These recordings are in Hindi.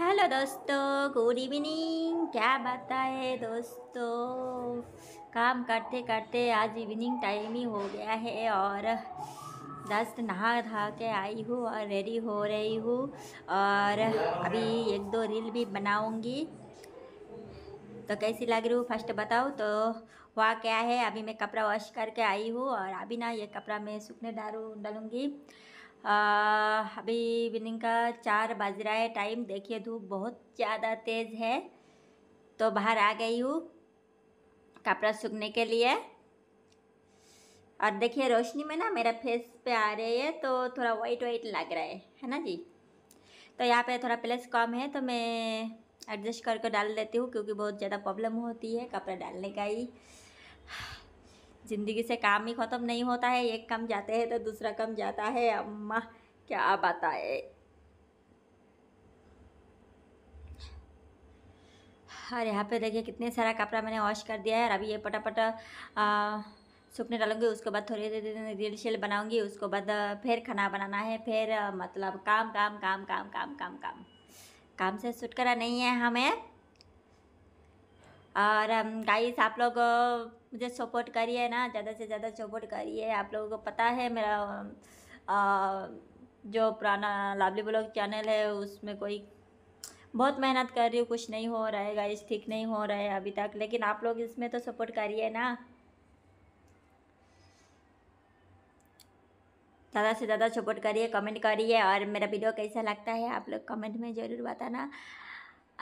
हेलो दोस्तों गुड इवनिंग क्या बात है दोस्तों काम करते करते आज इवनिंग टाइम ही हो गया है और दस्त नहा धा के आई हूँ और रेडी हो रही हूँ और अभी एक दो रील भी बनाऊँगी तो कैसी लग रही हूँ फर्स्ट बताओ तो हुआ क्या है अभी मैं कपड़ा वॉश करके आई हूँ और अभी ना ये कपड़ा मैं सूखने डालू डालूँगी अभी इवनिंग का चार बज रहा है टाइम देखिए धूप बहुत ज़्यादा तेज़ है तो बाहर आ गई हूँ कपड़ा सूखने के लिए और देखिए रोशनी में ना मेरा फेस पे आ रही है तो थोड़ा वाइट वाइट लग रहा है है ना जी तो यहाँ पे थोड़ा प्लेस कम है तो मैं एडजस्ट करके डाल देती हूँ क्योंकि बहुत ज़्यादा प्रॉब्लम होती है कपड़ा डालने का ही ज़िंदगी से काम ही ख़त्म नहीं होता है एक कम जाते हैं तो दूसरा कम जाता है अम्मा क्या बताए और यहाँ पे देखिए कितने सारा कपड़ा मैंने वॉश कर दिया है और अभी ये पटापट सूखने डालूंगी उसके बाद थोड़ी देर रील शील बनाऊंगी उसके बाद फिर खाना बनाना है फिर मतलब काम काम काम काम काम काम काम काम से छुटकारा नहीं है हमें और गाइस आप लोग मुझे सपोर्ट करिए ना ज़्यादा से ज़्यादा सपोर्ट करिए आप लोगों को पता है मेरा आ, जो पुराना लावली ब्लॉग चैनल है उसमें कोई बहुत मेहनत कर रही हूँ कुछ नहीं हो रहा है गाइस ठीक नहीं हो रहा है अभी तक लेकिन आप लोग इसमें तो सपोर्ट करिए ना ज़्यादा से ज़्यादा सपोर्ट करिए कमेंट करिए और मेरा वीडियो कैसा लगता है आप लोग कमेंट में ज़रूर बताना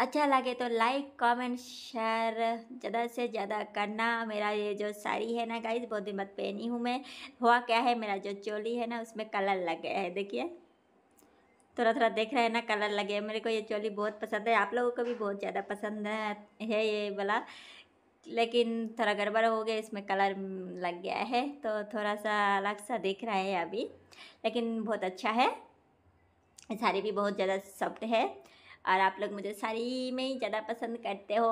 अच्छा लगे तो लाइक कमेंट शेयर ज़्यादा से ज़्यादा करना मेरा ये जो साड़ी है ना गाइस बहुत दिन बाद पहनी हूँ मैं हुआ क्या है मेरा जो चोली है ना उसमें कलर लग गया है देखिए थोड़ा थोड़ा देख रहे हैं ना कलर लगे मेरे को ये चोली बहुत पसंद है आप लोगों को भी बहुत ज़्यादा पसंद है ये वाला लेकिन थोड़ा गड़बड़ हो गया इसमें कलर लग गया है तो थोड़ा सा अलग सा दिख रहा है अभी लेकिन बहुत अच्छा है साड़ी भी बहुत ज़्यादा सॉफ्ट है और आप लोग मुझे सारी में ही ज़्यादा पसंद करते हो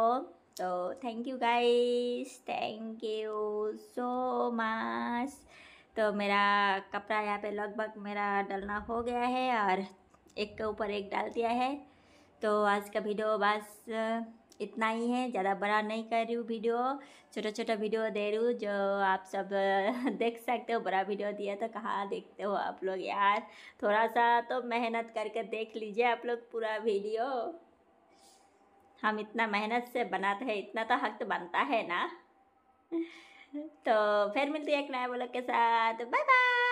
तो thank you guys thank you so much तो मेरा कपड़ा यहाँ पे लगभग मेरा डलना हो गया है और एक के ऊपर एक डाल दिया है तो आज का वीडियो बस इतना ही है ज़्यादा बड़ा नहीं कर रही हूँ वीडियो छोटा छोटा वीडियो दे रही हूँ जो आप सब देख सकते हो बड़ा वीडियो दिया तो कहाँ देखते हो आप लोग यार थोड़ा सा तो मेहनत करके देख लीजिए आप लोग पूरा वीडियो हम इतना मेहनत से बनाते हैं इतना तो हक तो बनता है ना तो फिर मिलती है एक नए बोलो के साथ बाय बाय